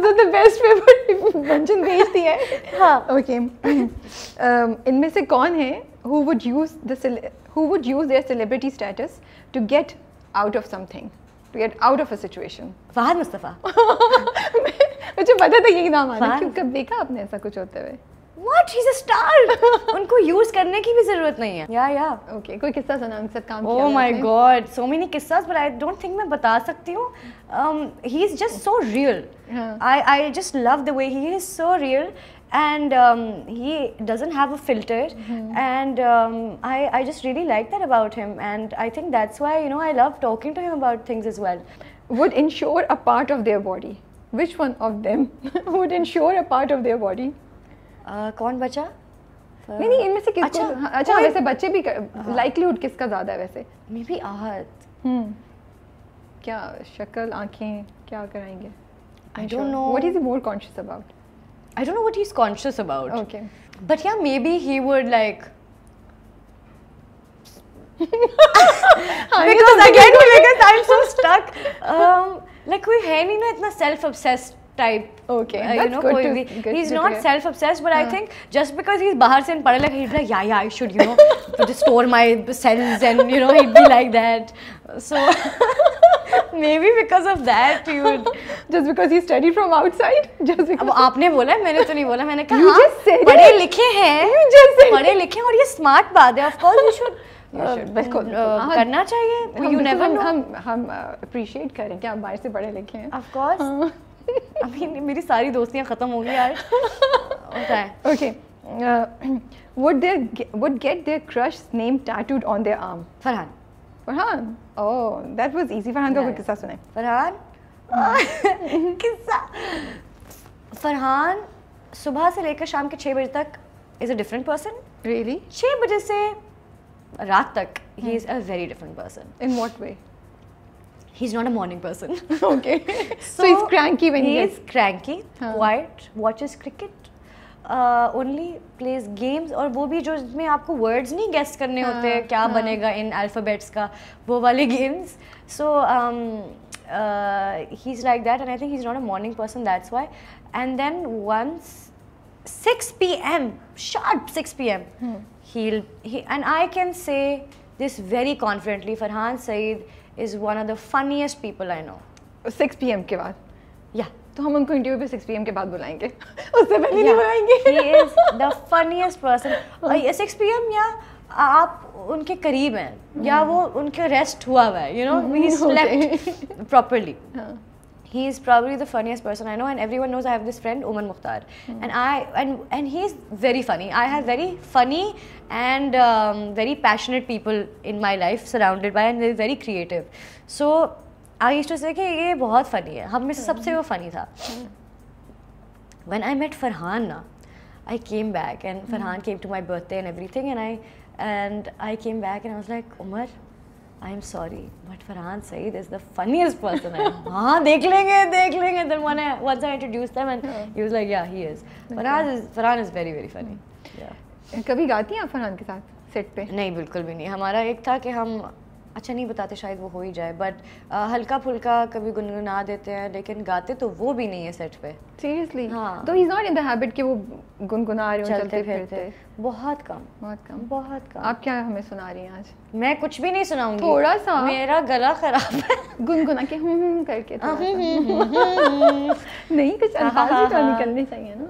The best paper मंजन भेज दिया है हां ओके um, इनमें से कौन है who would use the who would use their celebrity status to get out of something to get out of a situation Fahad Mustafa मुझे पता था यही नाम आना क्यों कब देखा आपने ऐसा कुछ होते हुए व्हाट ही इज स्टार उनको यूज करने की भी जरूरत नहीं है या या ओके कोई किस्सा सुना उनके साथ काम oh my god so many किस्सास बट आई डोंट थिंक मैं बता सकती हूँ he is just so real I I just love the way he is so real and um, he doesn't have a filter mm-hmm. and um, I, I just really like that about him and i think that's why you know i love talking to him about things as well would insure a part of their body which one of them would insure a part of their body कौन बचा नहीं नहीं इनमें से किसको अच्छा, हाँ, अच्छा वैसे बच्चे भी लाइकलीहुड हाँ। किसका ज्यादा है वैसे मे बी आहत क्या शक्ल आंखें क्या कराएंगे I don't know what is he more conscious about I don't know what he is conscious about okay but yeah maybe he would like because तो again because I'm so stuck um, like we है नहीं ना इतना self obsessed type okay uh, you know good to, good he's to not self obsessed but uh. i think just because he's bahar and pade like he'd be like yeah yeah i should you know just store my cells and you know he'd be like that so maybe because of that you would just because he studied from outside just because अब आपने बोला है मैंने तो नहीं बोला मैंने कहा हाँ, पढ़े लिखे हैं पढ़े लिखे हैं और ये स्मार्ट बात है ऑफ कोर्स यू शुड बिल्कुल करना चाहिए यू नेवर हम हम अप्रिशिएट करें क्या आप बाहर से पढ़े लिखे हैं ऑफ कोर्स अभी मेरी सारी दोस्तियाँ ख़त्म हो गई आज होता है okay would their would get their crush's name tattooed on their arm farhan farhan oh that was easy farhan ka koi kissa sunai farhan kissa farhan सुबह से लेकर शाम के छः बजे तक is a different person really छः बजे से रात तक he is a very different person in what way he's not a morning person. okay. So, so, he's cranky when he is cranky, huh. quiet, watches cricket. Uh, only plays games, और वो भी जो जिसमें आपको words नहीं guest करने होते हैं क्या बनेगा इन अल्फ़ाबेट्स का वो वाले games so he is he's that and I think he is not a morning 6 p.m. sharp 6 p.m. Hmm. He'll he and I can say this very confidently. Farhan Saeed is one of the funniest people I know. 6 p.m. के बाद. Yeah. तो हम उनको interview पे 6 PM के बाद बुलाएंगे उससे पहले yeah, नहीं बुलाएंगे he is the funniest person 6 PM या आप उनके करीब हैं या हाँ। वो उनके रेस्ट हुआ हुआ है you know he slept properly he's probably the funniest person I know, and everyone knows I have this friend Oman Mukhtar, mm. and I and and he's very funny. I have very funny and um, very passionate people in my life surrounded by, and they're very creative. So I used to say कि ये बहुत funny He hmm. was funny hmm. When I met Farhan I came back and Farhan hmm. came to my birthday and everything, and I and I came back and I was like Umar. I am sorry but Farhan Saeed is the funniest person I हाँ देख लेंगे देख लेंगे then when I once I introduced them and he was like yeah he is Farhan is Farhan is very very funny yeah कभी गाती हैं आप फरहान के साथ सेट पे नहीं बिल्कुल भी नहीं हमारा एक था कि हम अच्छा नहीं बताते शायद वो हो ही जाए बट हल्का फुल्का कभी गुनगुना देते हैं लेकिन गाते तो वो भी नहीं है सेट पे सीरियसली हाँ तो he not in the habit कि वो गुनगुना रहे हो चलते, चलते फिरते बहुत कम बहुत कम बहुत कम आप क्या हमें सुना रही हैं आज मैं कुछ भी नहीं सुनाऊंगी थोड़ा सा मेरा गला खराब है गुनगुना के हूं करके नहीं कुछ हाँ, हाँ, अल्फाज तो हाँ, निकलने चाहिए ना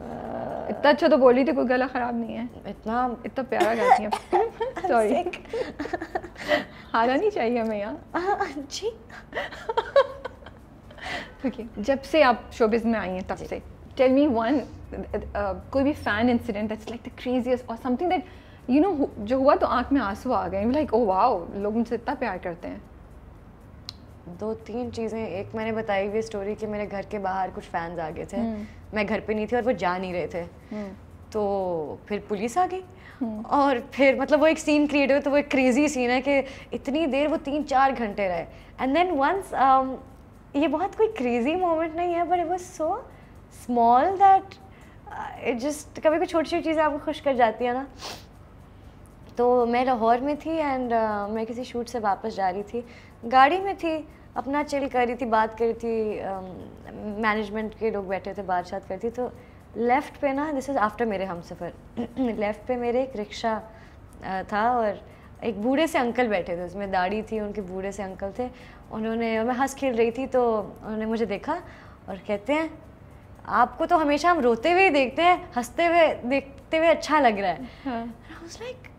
इतना अच्छा तो बोली थी कोई गला ख़राब नहीं है इतना इतना प्यारा गाती है सॉरी हारा नहीं चाहिए हमें यहाँ जी ओके जब से आप शोबिज में आई हैं तब से टेल मी वन कोई भी fan incident that's like the craziest और समथिंग दैट यू नो जो हुआ तो आंख में आंसू आ गए लाइक ओ वाओ लोग मुझसे इतना प्यार करते हैं दो तीन चीज़ें एक मैंने बताई हुई स्टोरी कि मेरे घर के बाहर कुछ फैंस आ गए थे हम्म। मैं घर पे नहीं थी और वो जा नहीं रहे थे हम्म। तो फिर पुलिस आ गई हम्म। और फिर मतलब वो एक सीन क्रिएट हुआ तो वो एक क्रेजी सीन है कि इतनी देर वो तीन चार घंटे रहे एंड देन वंस ये बहुत कोई क्रेजी मोमेंट नहीं है but it was so small that it just कभी कोई छोटी छोटी चीज़ें आपको खुश कर जाती है ना तो मैं लाहौर में थी एंड uh, मैं किसी शूट से वापस जा रही थी गाड़ी में थी अपना चिल कर रही थी बात कर रही थी मैनेजमेंट um, के लोग बैठे थे बात शात करती तो लेफ़्ट पे ना दिस इज़ आफ्टर मेरे हम सफ़र लेफ़्ट पे मेरे एक रिक्शा था और एक बूढ़े से अंकल बैठे थे उसमें दाढ़ी थी उनके बूढ़े से अंकल थे उन्होंने मैं हंस खेल रही थी तो उन्होंने मुझे देखा और कहते हैं आपको तो हमेशा हम रोते हुए ही देखते हैं हंसते हुए देखते हुए अच्छा लग रहा है लाइक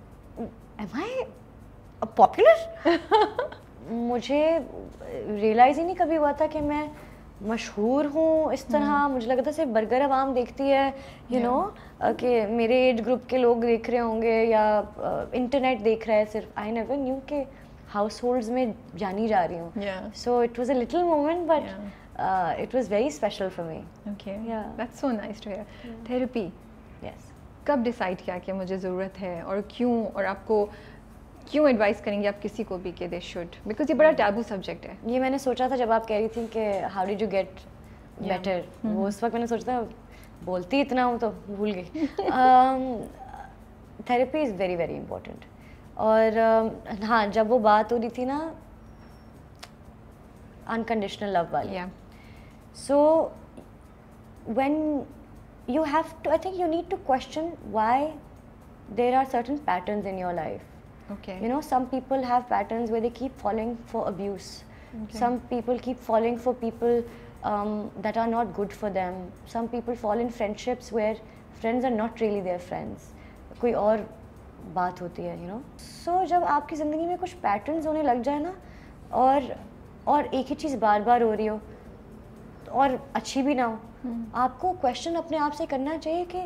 एम आई पॉपुलर मुझे रियलाइज़ ही नहीं कभी हुआ था कि मैं मशहूर हूँ इस तरह हम्म। मुझे लगता था सिर्फ बर्गर आवाम देखती है यू नो कि मेरे एज ग्रुप के लोग देख रहे होंगे या इंटरनेट देख रहा है सिर्फ आई नेवर न्यू के हाउस होल्ड में जानी जा रही हूँ so it was a little moment but it was very special for me so nice to therapy yes कब डिसाइड किया कि मुझे ज़रूरत है और क्यों और आपको uh, क्यों एडवाइस करेंगे आप किसी को भी कि दे शुड बिकॉज ये बड़ा टैबू hmm. सब्जेक्ट है ये मैंने सोचा था जब आप कह रही थी कि how did you get better वो उस वक्त मैंने सोचा था बोलती इतना हूँ तो भूल गई therapy is very very important और uh, हाँ जब वो बात हो रही थी ना अनकंडीशनल लव वाली so when you have to I think you need to question why there are certain pattern in your life Okay. You know, some people have patterns where they keep falling for abuse. Okay. Some people keep falling for people um, that are not good for them. Some people fall in friendships where friends are not really their friends. कोई और बात होती है you no सो जब आपकी ज़िंदगी में कुछ पैटर्न्स होने लग जाए ना और और एक ही चीज़ बार बार हो रही हो और अच्छी भी ना हो hmm. आपको क्वेश्चन अपने आप से करना चाहिए कि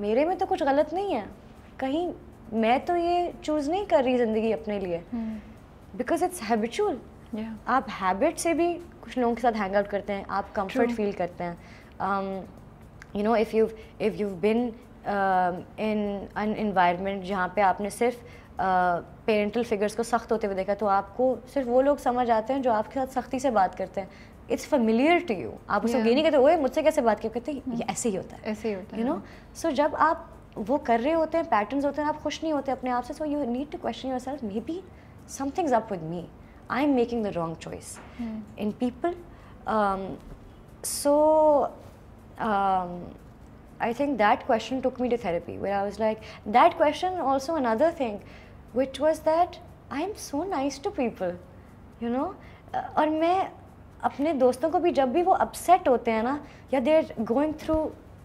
मेरे में तो कुछ गलत नहीं है कहीं मैं तो ये चूज़ नहीं कर रही ज़िंदगी अपने लिए बिकॉज इट्स हैबिचुअल आप हैबिट से भी कुछ लोगों के साथ हैंग आउट करते हैं आप कंफर्ट फील करते हैं you know if you if you been in an environment जहाँ पे आपने सिर्फ पेरेंटल uh, फिगर्स को सख्त होते हुए देखा तो आपको सिर्फ वो लोग समझ आते हैं जो आपके साथ सख्ती से बात करते हैं इट्स फेमिलियर टू यू आप उसको yeah. ये नहीं कहते ओए मुझसे कैसे बात क्यों कहते hmm. ऐसे ही होता है ऐसे ही होता है यू नो सो जब आप वो कर रहे होते हैं पैटर्न्स होते हैं आप खुश नहीं होते अपने आप से so you need to question yourself maybe something's up with me I am making the wrong choice in people so I think that question took me to therapy, where I was like, that question also another thing, which was that I am so nice to people, you know, और मैं अपने दोस्तों को भी जब भी वो upset होते हैं ना या they're going through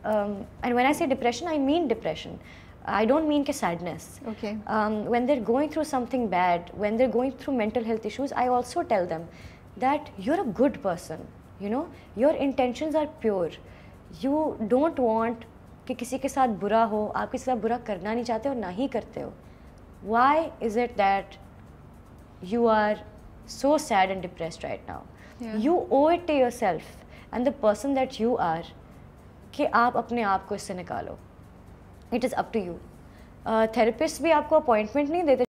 um, and when I say depression, I mean depression. I don't mean ke sadness. Okay. Um, when they're going through something bad, when they're going through mental health issues, I also tell them that you're a good person. You know, your intentions are pure. You don't want कि किसी के साथ बुरा हो आप किसी के साथ बुरा करना नहीं चाहते और ना ही करते हो why is it that you are so sad and depressed right now? You owe it to yourself and the person that you are कि आप अपने आप को इससे निकालो it is up to you therapist भी आपको अपॉइंटमेंट नहीं देते